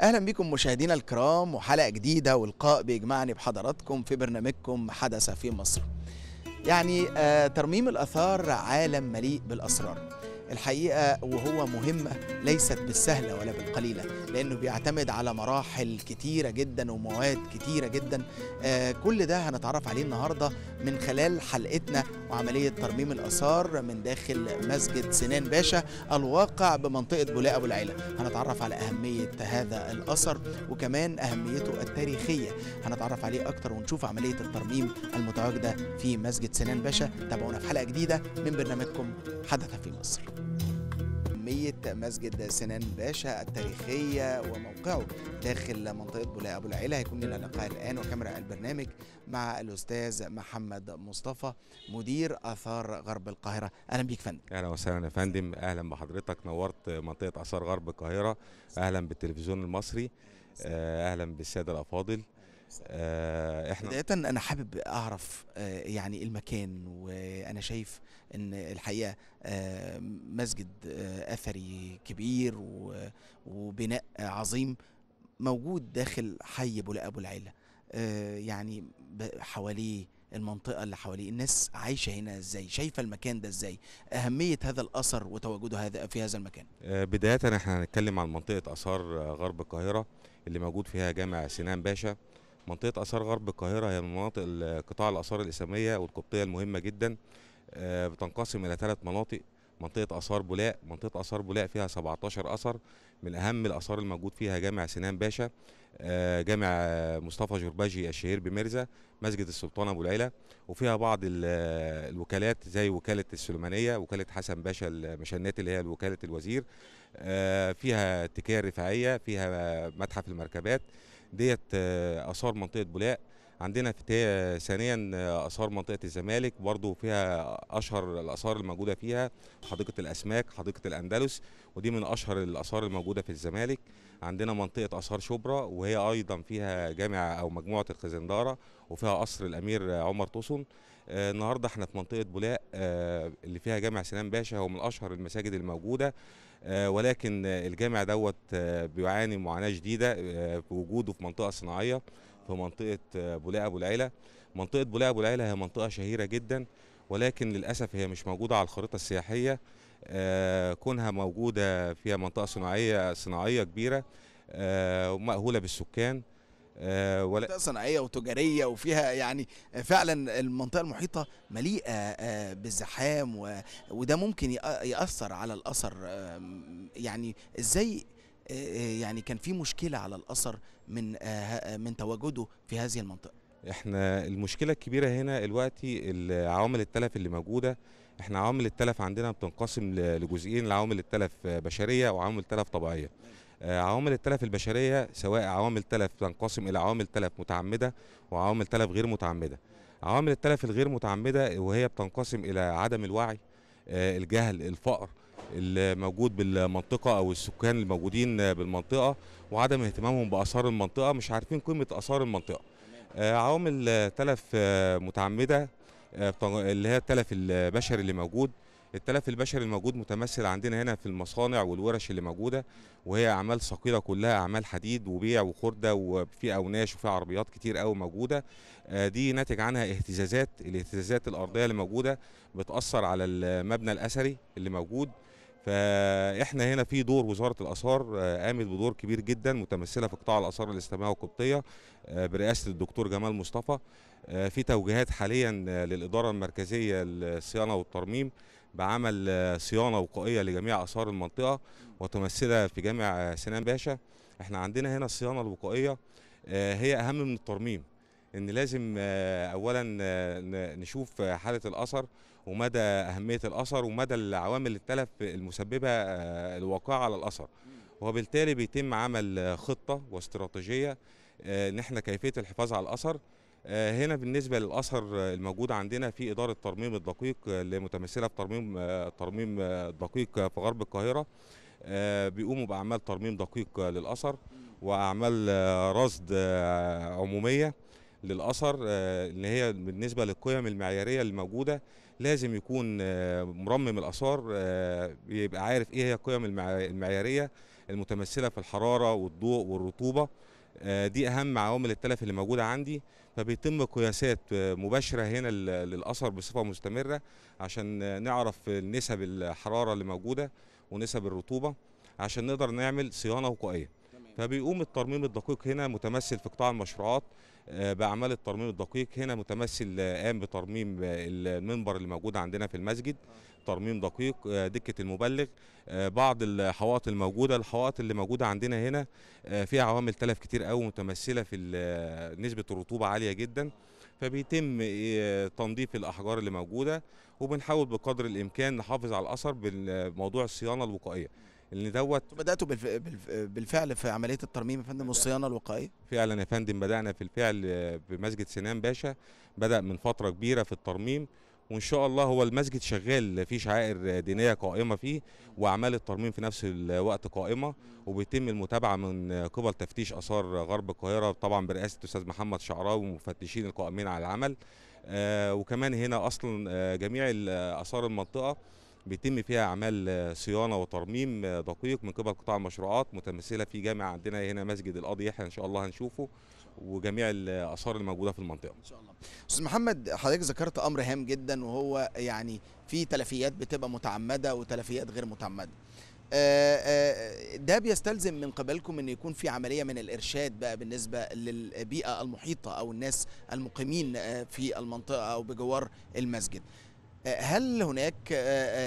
اهلا بكم مشاهدينا الكرام وحلقه جديده والقاء بيجمعني بحضراتكم في برنامجكم حدث في مصر يعني آه، ترميم الاثار عالم مليء بالاسرار الحقيقة وهو مهمة ليست بالسهلة ولا بالقليلة لأنه بيعتمد على مراحل كتيرة جدا ومواد كتيرة جدا آه كل ده هنتعرف عليه النهاردة من خلال حلقتنا وعملية ترميم الأثار من داخل مسجد سنان باشا الواقع بمنطقة بولاء أبو العيلة هنتعرف على أهمية هذا الأثر وكمان أهميته التاريخية هنتعرف عليه أكتر ونشوف عملية الترميم المتواجدة في مسجد سنان باشا تابعونا في حلقة جديدة من برنامجكم حدث في مصر أهمية مسجد سنان باشا التاريخية وموقعه داخل منطقة بولاية أبو العيلة هيكون لنا لقاء الآن وكاميرا البرنامج مع الأستاذ محمد مصطفى مدير آثار غرب القاهرة أهلا بيك فندم أهلا وسهلا يا فندم أهلا بحضرتك نورت منطقة آثار غرب القاهرة أهلا بالتلفزيون المصري آه، أهلا بالسادة الأفاضل آه، احنا بدايه انا حابب اعرف آه، يعني المكان وانا شايف ان الحقيقه آه، مسجد اثري كبير وبناء عظيم موجود داخل حي ابو العيله يعني حواليه المنطقه اللي حواليه الناس عايشه هنا ازاي شايفه المكان ده ازاي اهميه هذا الاثر وتواجده هذا في هذا المكان بدايه احنا هنتكلم عن منطقه اثار غرب القاهره اللي موجود فيها جامع سنان باشا منطقه اثار غرب القاهره هي من مناطق قطاع الاثار الاسلاميه والقبطيه المهمه جدا آه، بتنقسم الى ثلاث مناطق منطقه اثار بولاق منطقه اثار بولاق فيها 17 اثر من اهم الاثار الموجود فيها جامع سنان باشا آه، جامع مصطفى جرباجي الشهير بميرزا مسجد السلطان ابو العيلة وفيها بعض الوكالات زي وكاله السليمانيه وكاله حسن باشا المشنات اللي هي وكاله الوزير آه، فيها اتكايه رفاعيه فيها متحف المركبات ديت آه، اثار منطقه بولاق عندنا في آه، ثانيا آه، اثار منطقه الزمالك برضو فيها اشهر الاثار الموجوده فيها حديقه الاسماك حديقه الاندلس ودي من اشهر الاثار الموجوده في الزمالك عندنا منطقه اثار شبرا وهي ايضا فيها جامع او مجموعه الخزنداره وفيها قصر الامير عمر طوسون النهارده احنا في منطقه بولاق اللي فيها جامع سنان باشا هو من اشهر المساجد الموجوده آه، ولكن الجامع دوت آه، بيعاني معاناه شديده بوجوده آه، في منطقه صناعيه في منطقه بولاق ابو العيله منطقه بولاق ابو العيله هي منطقه شهيره جدا ولكن للاسف هي مش موجوده على الخريطه السياحيه كونها موجوده فيها منطقه صناعيه صناعيه كبيره ومأهوله بالسكان آه، ولا صناعيه وتجاريه وفيها يعني فعلا المنطقه المحيطه مليئه آه، بالزحام وده ممكن ياثر على الاثر آه، يعني ازاي يعني كان في مشكله على الاثر من من تواجده في هذه المنطقه احنا المشكله الكبيره هنا دلوقتي العوامل التلف اللي موجوده احنا عوامل التلف عندنا بتنقسم لجزئين عوامل التلف بشريه وعوامل التلف طبيعيه آه، عوامل التلف البشريه سواء عوامل تلف تنقسم الى عوامل تلف متعمده وعوامل تلف غير متعمده عوامل التلف الغير متعمده وهي بتنقسم الى عدم الوعي آه، الجهل الفقر الموجود بالمنطقة أو السكان الموجودين بالمنطقة وعدم اهتمامهم بآثار المنطقة مش عارفين قيمة آثار المنطقة آه، عوامل تلف متعمدة اللي هي التلف البشري اللي موجود التلف البشري الموجود متمثل عندنا هنا في المصانع والورش اللي موجوده وهي اعمال صقيله كلها اعمال حديد وبيع وخرده وفي اوناش وفي عربيات كتير قوي موجوده آه، دي ناتج عنها اهتزازات الاهتزازات الارضيه اللي موجوده بتاثر على المبنى الاثري اللي موجود فاحنا هنا في دور وزاره الاثار آه، قامت بدور كبير جدا متمثله في قطاع الاثار الاستماعيه والقبطيه آه، برئاسه الدكتور جمال مصطفى في توجيهات حاليا للاداره المركزيه للصيانه والترميم بعمل صيانه وقائيه لجميع اثار المنطقه وتمثلها في جامع سنان باشا احنا عندنا هنا الصيانه الوقائيه آه، هي اهم من الترميم ان لازم آه، اولا آه، نشوف حاله الاثر ومدى اهميه الاثر ومدى العوامل التلف المسببه الواقعه على الاثر وبالتالي بيتم عمل خطه واستراتيجيه ان احنا كيفيه الحفاظ على الاثر آه، هنا بالنسبه للاثر الموجود عندنا في اداره ترميم الدقيق آه، اللي متمثله في ترميم آه، ترميم الدقيق في غرب القاهره بيقوموا باعمال ترميم دقيق للاثر واعمال رصد عموميه للاثر اللي هي بالنسبه للقيم المعياريه الموجوده لازم يكون مرمم الاثار بيبقى عارف ايه هي القيم المعياريه المتمثله في الحراره والضوء والرطوبه دي اهم عوامل التلف اللي موجوده عندي فبيتم قياسات مباشره هنا للاثر بصفه مستمره عشان نعرف نسب الحراره اللي موجوده ونسب الرطوبه عشان نقدر نعمل صيانه وقائيه فبيقوم الترميم الدقيق هنا متمثل في قطاع المشروعات آه، باعمال الترميم الدقيق هنا متمثل آه، قام بترميم آه، المنبر اللي موجود عندنا في المسجد ترميم دقيق دكه المبلغ بعض الحوائط الموجوده الحوائط اللي موجوده عندنا هنا فيها عوامل تلف كتير قوي متمثله في نسبه الرطوبه عاليه جدا فبيتم تنظيف الاحجار اللي موجوده وبنحاول بقدر الامكان نحافظ على الاثر بموضوع الصيانه الوقائيه ان دوت بداتوا بالفعل في عمليه الترميم يا فندم والصيانه الوقائيه فعلا يا فندم بدانا في الفعل بمسجد سنان باشا بدا من فتره كبيره في الترميم وان شاء الله هو المسجد شغال في شعائر دينيه قائمه فيه واعمال الترميم في نفس الوقت قائمه وبيتم المتابعه من قبل تفتيش اثار غرب القاهره طبعا برئاسه الاستاذ محمد شعراوي ومفتشين القائمين على العمل آه وكمان هنا اصلا آه، جميع اثار المنطقه بيتم فيها اعمال صيانه وترميم دقيق من قبل قطاع المشروعات متمثله في جامع عندنا هنا مسجد القاضي يحيى ان شاء الله هنشوفه وجميع الاثار اللي موجوده في المنطقه ان شاء الله استاذ محمد حضرتك ذكرت امر هام جدا وهو يعني في تلفيات بتبقى متعمده وتلفيات غير متعمده آه، آه، ده بيستلزم من قبلكم ان يكون في عمليه من الارشاد بقى بالنسبه للبيئه المحيطه او الناس المقيمين آه، في المنطقه او بجوار المسجد هل هناك آه،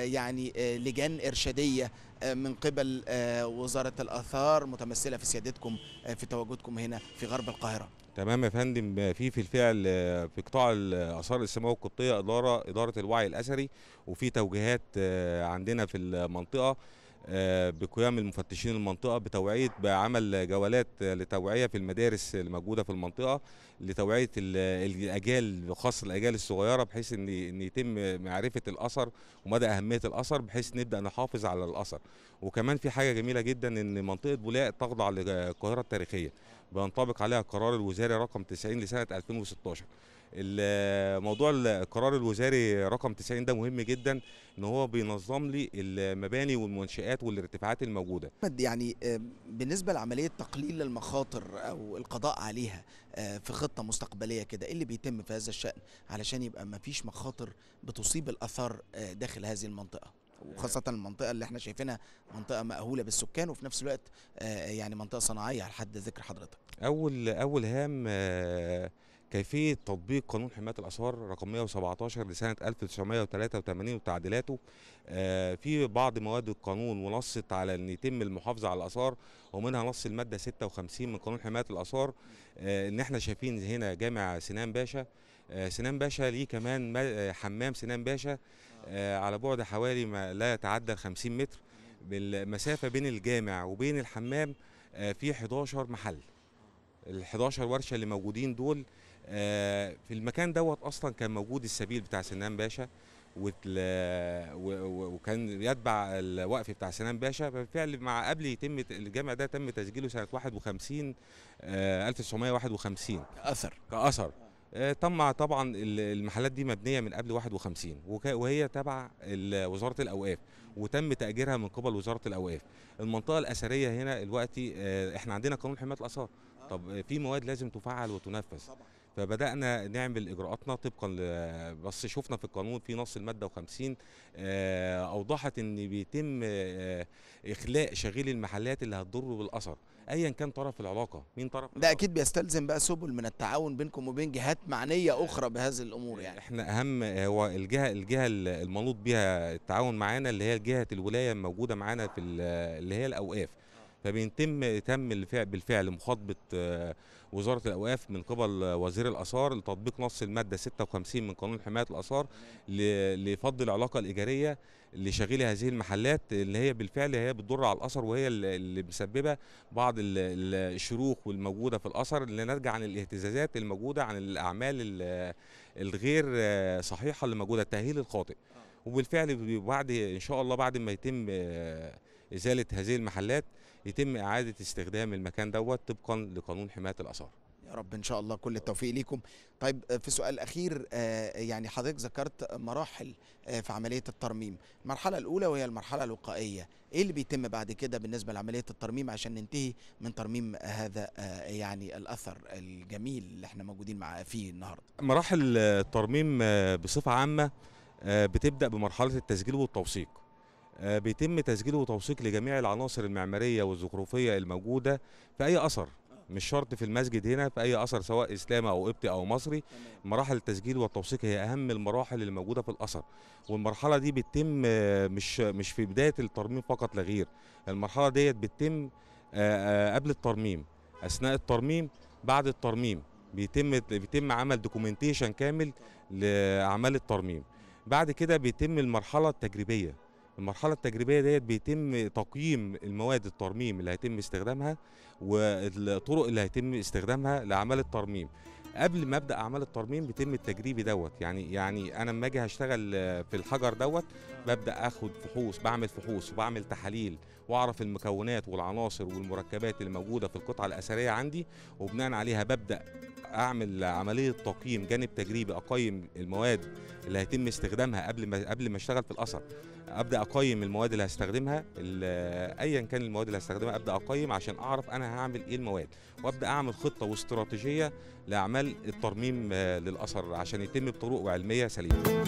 آه، يعني آه، لجان ارشاديه من قبل وزاره الاثار متمثله في سيادتكم في تواجدكم هنا في غرب القاهره تمام يا فندم في في الفعل في قطاع الاثار السماويه القبطيه اداره اداره الوعي الاثري وفي توجيهات عندنا في المنطقه آه، بقيام المفتشين المنطقه بتوعيه بعمل جولات لتوعيه في المدارس الموجوده في المنطقه لتوعيه الاجيال خاصه الاجيال الصغيره بحيث ان يتم معرفه الاثر ومدى اهميه الاثر بحيث نبدا نحافظ على الاثر وكمان في حاجه جميله جدا ان منطقه بولاق تخضع للقاهره التاريخيه بينطبق عليها قرار الوزاري رقم 90 لسنه 2016 الموضوع القرار الوزاري رقم 90 ده مهم جدا ان هو بينظم لي المباني والمنشآت والارتفاعات الموجوده. يعني آه، بالنسبه لعمليه تقليل المخاطر او القضاء عليها آه، في خطه مستقبليه كده ايه اللي بيتم في هذا الشان علشان يبقى ما فيش مخاطر بتصيب الاثار آه، داخل هذه المنطقه؟ وخاصة المنطقة اللي احنا شايفينها منطقة مأهولة بالسكان وفي نفس الوقت يعني منطقة صناعية على حد ذكر حضرتك. أول أول هام كيفية تطبيق قانون حماية الآثار رقم 117 لسنة 1983 وتعديلاته آه، في بعض مواد القانون ونصت على أن يتم المحافظة على الآثار ومنها نص المادة 56 من قانون حماية الآثار آه، إن إحنا شايفين هنا جامع سنان باشا آه، سنان باشا ليه كمان حمام سنان باشا على بعد حوالي ما لا يتعدى 50 متر بالمسافة بين الجامع وبين الحمام في 11 محل ال 11 ورشه اللي موجودين دول آه، في المكان دوت اصلا كان موجود السبيل بتاع سنان باشا وكان يتبع الوقف بتاع سنان باشا بالفعل مع قبل يتم الجامع ده تم تسجيله سنه 51 1951 آه، كاثر كاثر آه، تم طبعا المحلات دي مبنيه من قبل 51 وهي تبع وزاره الاوقاف وتم تاجيرها من قبل وزاره الاوقاف المنطقه الاثريه هنا دلوقتي احنا عندنا قانون حمايه الاثار طب في مواد لازم تفعل وتنفذ طبعا. فبدانا نعمل اجراءاتنا طبقا بس شفنا في القانون في نص الماده 50 آه، اوضحت ان بيتم آه، اخلاء شغيل المحلات اللي هتضر بالاثر ايا كان طرف العلاقه مين طرف ده اكيد بيستلزم بقى سبل من التعاون بينكم وبين جهات معنيه اخرى بهذه الامور يعني احنا اهم هو الجهه الجهه المنوط بها التعاون معانا اللي هي جهه الولايه الموجوده معانا في اللي هي الاوقاف فبيتم تم بالفعل مخاطبه آه، وزاره الاوقاف من قبل وزير الاثار لتطبيق نص الماده 56 من قانون حمايه الاثار لفض العلاقه الايجاريه لشغيل هذه المحلات اللي هي بالفعل هي بتضر على الاثر وهي اللي مسببه بعض الشروخ والموجوده في الاثر اللي ناتجه عن الاهتزازات الموجوده عن الاعمال الغير آه، صحيحه اللي موجوده التاهيل الخاطئ وبالفعل بعد ان شاء الله بعد ما يتم آه، ازاله هذه المحلات يتم اعاده استخدام المكان دوت طبقا لقانون حمايه الاثار يا رب ان شاء الله كل التوفيق ليكم طيب آه، في سؤال اخير آه، يعني حضرتك ذكرت مراحل آه، في عمليه الترميم المرحله الاولى وهي المرحله الوقائيه ايه اللي بيتم بعد كده بالنسبه لعمليه الترميم عشان ننتهي من ترميم هذا يعني الاثر الجميل اللي احنا موجودين معاه فيه النهارده مراحل الترميم بصفه عامه بتبدا بمرحله التسجيل والتوثيق آه، بيتم تسجيل وتوثيق لجميع العناصر المعماريه والزخرفيه الموجوده في اي اثر مش شرط في المسجد هنا في اي اثر سواء اسلامي او قبطي او مصري مراحل التسجيل والتوثيق هي اهم المراحل اللي موجوده في الاثر والمرحله دي بتتم آه، مش مش في بدايه الترميم فقط لا غير المرحله ديت بتتم آه، قبل الترميم اثناء الترميم بعد الترميم بيتم بيتم عمل دوكيومنتيشن كامل لاعمال الترميم بعد كده بيتم المرحله التجريبيه المرحله التجريبيه ديت بيتم تقييم المواد الترميم اللي هيتم استخدامها والطرق اللي هيتم استخدامها لاعمال الترميم قبل ما ابدا اعمال الترميم بيتم التجريبي دوت يعني يعني انا لما اجي هشتغل في الحجر دوت ببدا اخد فحوص بعمل فحوص وبعمل تحاليل واعرف المكونات والعناصر والمركبات اللي موجوده في القطعه الاثريه عندي وبناء عليها ببدا اعمل عمليه تقييم جانب تجريبي اقيم المواد اللي هيتم استخدامها قبل ما قبل ما اشتغل في الاثر ابدا اقيم المواد اللي هستخدمها ايا كان المواد اللي هستخدمها ابدا اقيم عشان اعرف انا هعمل ايه المواد وابدا اعمل خطه واستراتيجيه لاعمال الترميم آه، للاثر عشان يتم بطرق علميه سليمه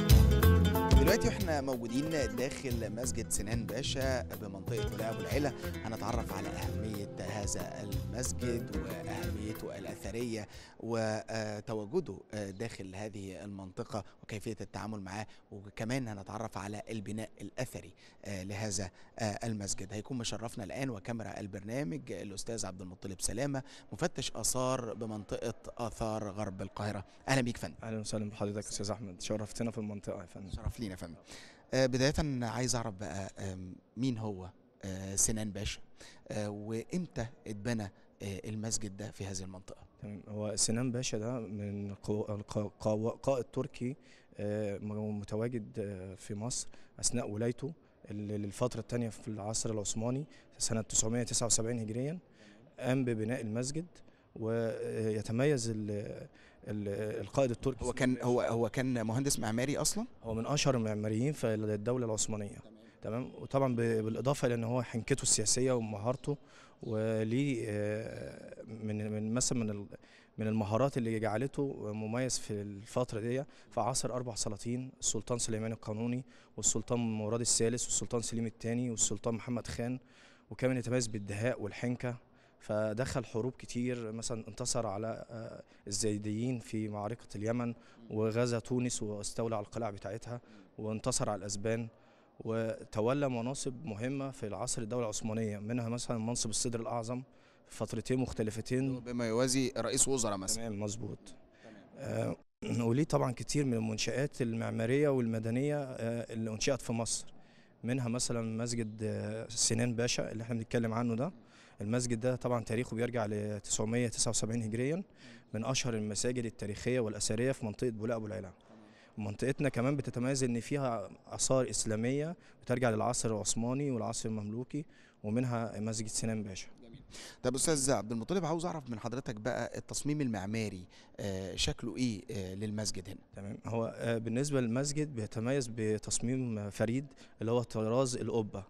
دلوقتي واحنا موجودين داخل مسجد سنان باشا بمنطقه ولاء ابو العيله هنتعرف على اهميه هذا المسجد واهميته الاثريه وتواجده داخل هذه المنطقه وكيفيه التعامل معاه وكمان هنتعرف على البناء الاثري لهذا المسجد هيكون مشرفنا الان وكاميرا البرنامج الاستاذ عبد المطلب سلامه مفتش اثار بمنطقه اثار غرب القاهره اهلا بيك فندم اهلا وسهلا بحضرتك استاذ احمد شرفتنا في المنطقه يا فندم شرف لي يا فندم آه، بدايه عايز اعرف بقى مين هو آه، سنان باشا آه، وامتى اتبنى المسجد ده في هذه المنطقه تمام هو سنان باشا ده من قائد تركي متواجد في مصر اثناء ولايته للفتره الثانيه في العصر العثماني سنه 979 هجريا قام ببناء المسجد ويتميز القائد التركي هو كان هو هو كان مهندس معماري اصلا هو من اشهر المعماريين في الدوله العثمانيه تمام وطبعا بالاضافه لان هو حنكته السياسيه ومهارته وليه آه، من من مثلا من من المهارات اللي جعلته مميز في الفتره دي في عصر اربع سلاطين السلطان سليمان القانوني والسلطان مراد الثالث والسلطان سليم الثاني والسلطان محمد خان وكان يتميز بالدهاء والحنكه فدخل حروب كتير مثلا انتصر على آه، الزيديين في معركة اليمن وغزا تونس واستولى على القلاع بتاعتها وانتصر على الأسبان وتولى مناصب مهمة في العصر الدولة العثمانية منها مثلا منصب الصدر الأعظم فترتين مختلفتين بما يوازي رئيس وزراء مثلا تمام مظبوط آه، وليه طبعا كتير من المنشآت المعمارية والمدنية آه، اللي أنشئت في مصر منها مثلا مسجد سنان باشا اللي احنا بنتكلم عنه ده المسجد ده طبعا تاريخه بيرجع ل 979 هجريا من اشهر المساجد التاريخيه والاثريه في منطقه بولاق ابو العلا منطقتنا كمان بتتميز ان فيها اثار اسلاميه بترجع للعصر العثماني والعصر المملوكي ومنها مسجد سنان باشا جميل. طب استاذ عبد المطلب عاوز اعرف من حضرتك بقى التصميم المعماري آه، شكله ايه آه، للمسجد هنا تمام هو آه، بالنسبه للمسجد بيتميز بتصميم فريد اللي هو طراز القبه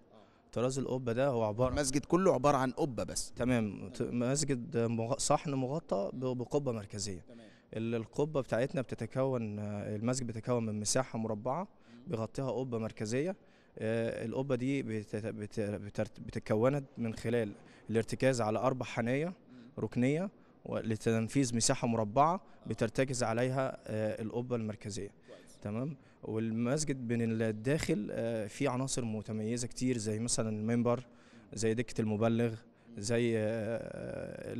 طراز القبه ده هو عباره المسجد كله عباره عن قبه بس تمام مسجد صحن مغطى بقبه مركزيه تمام. القبه بتاعتنا بتتكون المسجد بيتكون من مساحه مربعه بيغطيها قبه مركزيه آه، القبه دي بتتكونت من خلال الارتكاز على اربع حنايا ركنيه لتنفيذ مساحه مربعه آه. بترتكز عليها آه، القبه المركزيه تمام والمسجد من الداخل آه، فيه عناصر متميزه كتير زي مثلا المنبر زي دكه المبلغ زي آه،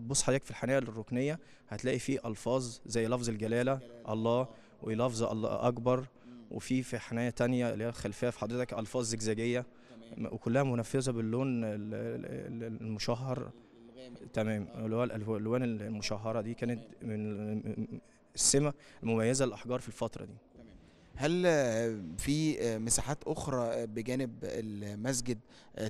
بص حضرتك في الحنايا الركنيه هتلاقي فيه الفاظ زي لفظ الجلاله الله ولفظ الله اكبر وفي في حنايه تانية اللي هي الخلفيه في حضرتك الفاظ زجزاجيه وكلها منفذه باللون المشهر تمام آه. اللي هو الالوان المشهره دي كانت من السمة المميزة للأحجار في الفترة دي هل في مساحات اخرى بجانب المسجد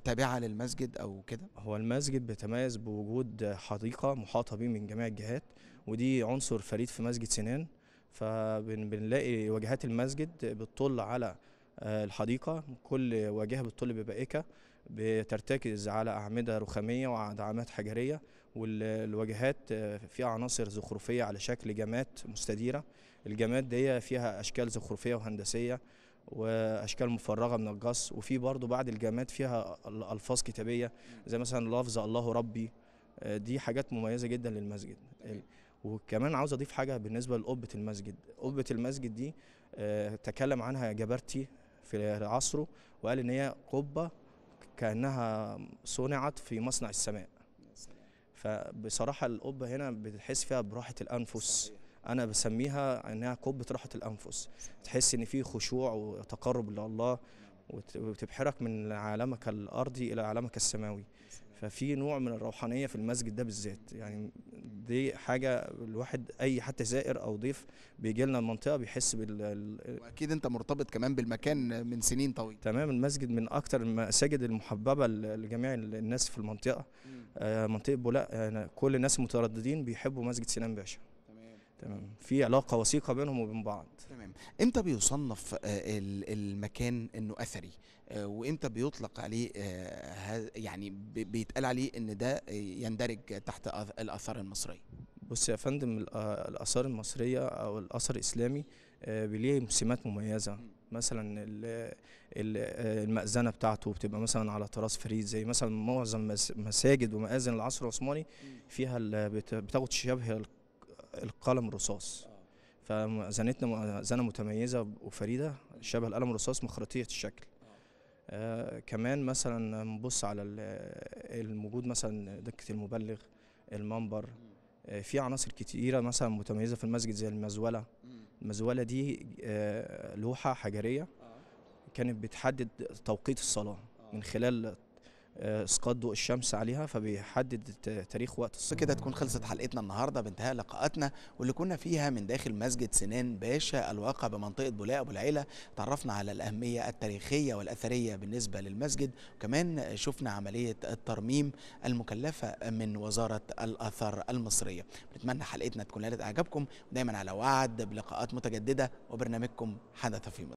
تابعه للمسجد او كده هو المسجد بيتميز بوجود حديقه محاطه به من جميع الجهات ودي عنصر فريد في مسجد سنان فبنلاقي واجهات المسجد بتطل على آه، الحديقه كل واجهه بتطل ببائكه بترتكز على اعمده رخاميه وادعامات حجريه والواجهات آه، فيها عناصر زخرفيه على شكل جامات مستديره الجامات دي فيها اشكال زخرفيه وهندسيه واشكال مفرغه من الجص وفي برضو بعد الجامات فيها الفاظ كتابيه زي مثلا لفظ الله ربي آه، دي حاجات مميزه جدا للمسجد وكمان عاوز اضيف حاجه بالنسبه لقبه المسجد قبه المسجد دي آه، تكلم عنها جبرتي في عصره وقال ان هي قبه كانها صنعت في مصنع السماء فبصراحه القبه هنا بتحس فيها براحه الانفس انا بسميها انها قبه راحه الانفس تحس ان في خشوع وتقرب لله وتبحرك من عالمك الارضي الى عالمك السماوي ففي نوع من الروحانيه في المسجد ده بالذات يعني دي حاجه الواحد اي حتى زائر او ضيف بيجي لنا المنطقه بيحس بال واكيد انت مرتبط كمان بالمكان من سنين طويله تمام المسجد من اكتر المساجد المحببه لجميع الناس في المنطقه آه، منطقه بولاق يعني كل الناس مترددين بيحبوا مسجد سنان باشا تمام في علاقه وثيقه بينهم وبين بعض تمام امتى بيصنف آه، المكان انه اثري آه، وامتى بيطلق عليه آه، يعني بيتقال عليه ان ده يندرج تحت الاثار المصريه بص يا فندم الاثار المصريه او الاثر الاسلامي بيليه سمات مميزه مثلا المأذنة بتاعته بتبقى مثلا على طراز فريد زي مثلا معظم مساجد ومآذن العصر العثماني فيها بتاخد شبه القلم الرصاص فزنتنا زنه متميزه وفريده شبه القلم الرصاص مخرطيه الشكل آه كمان مثلا نبص على الموجود مثلا دكه المبلغ المنبر آه في عناصر كتيره مثلا متميزه في المسجد زي المزوله المزوله دي آه لوحه حجريه كانت بتحدد توقيت الصلاه من خلال اسقاط آه، ضوء الشمس عليها فبيحدد تاريخ وقت الصلاة كده تكون خلصت حلقتنا النهارده بانتهاء لقاءاتنا واللي كنا فيها من داخل مسجد سنان باشا الواقع بمنطقه بولاق ابو العيله تعرفنا على الاهميه التاريخيه والاثريه بالنسبه للمسجد وكمان شفنا عمليه الترميم المكلفه من وزاره الاثار المصريه نتمنى حلقتنا تكون نالت اعجابكم ودايما على وعد بلقاءات متجدده وبرنامجكم حدث في مصر